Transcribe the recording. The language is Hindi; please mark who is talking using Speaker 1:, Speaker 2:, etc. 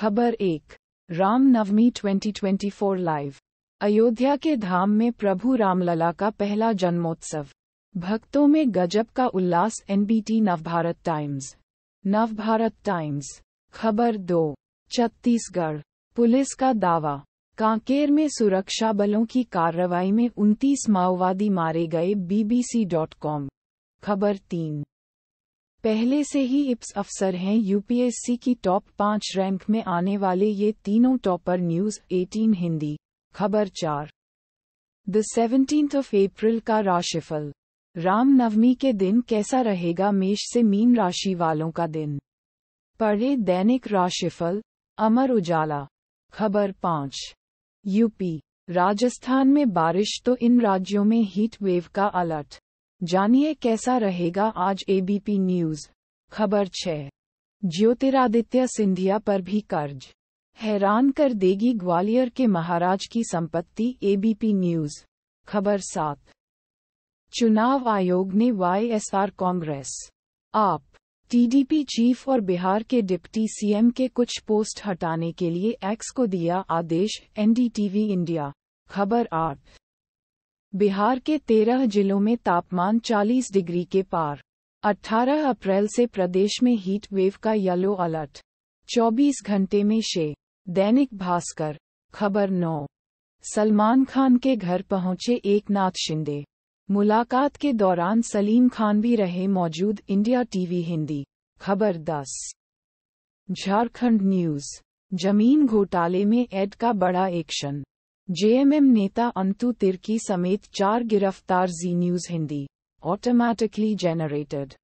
Speaker 1: खबर एक राम नवमी 2024 लाइव अयोध्या के धाम में प्रभु रामलला का पहला जन्मोत्सव भक्तों में गजब का उल्लास NBT Navbharat Times Navbharat Times खबर दो छत्तीसगढ़ पुलिस का दावा कांकेर में सुरक्षा बलों की कार्रवाई में 29 माओवादी मारे गए बीबीसी डॉट कॉम खबर तीन पहले से ही इप्स अफसर हैं यूपीएससी की टॉप पाँच रैंक में आने वाले ये तीनों टॉपर न्यूज 18 हिंदी खबर चार द सेवनटीन ऑफ अप्रैल का राशिफल राम नवमी के दिन कैसा रहेगा मेष से मीन राशि वालों का दिन पढ़े दैनिक राशिफल अमर उजाला खबर पाँच यूपी राजस्थान में बारिश तो इन राज्यों में हीट वेव का अलर्ट जानिए कैसा रहेगा आज एबीपी न्यूज खबर छह ज्योतिरादित्य सिंधिया पर भी कर्ज हैरान कर देगी ग्वालियर के महाराज की संपत्ति एबीपी न्यूज खबर सात चुनाव आयोग ने वाईएसआर कांग्रेस आप टीडीपी चीफ और बिहार के डिप्टी सीएम के कुछ पोस्ट हटाने के लिए एक्स को दिया आदेश एनडीटीवी इंडिया खबर आठ बिहार के तेरह जिलों में तापमान 40 डिग्री के पार 18 अप्रैल से प्रदेश में हीट वेव का येलो अलर्ट 24 घंटे में शे दैनिक भास्कर खबर नौ सलमान खान के घर पहुंचे एक नाथ शिंदे मुलाकात के दौरान सलीम खान भी रहे मौजूद इंडिया टीवी हिंदी खबर दस झारखंड न्यूज जमीन घोटाले में एड का बड़ा एक्शन जेएमएम नेता अंतु तिर्की समेत चार गिरफ्तार Zee news Hindi automatically generated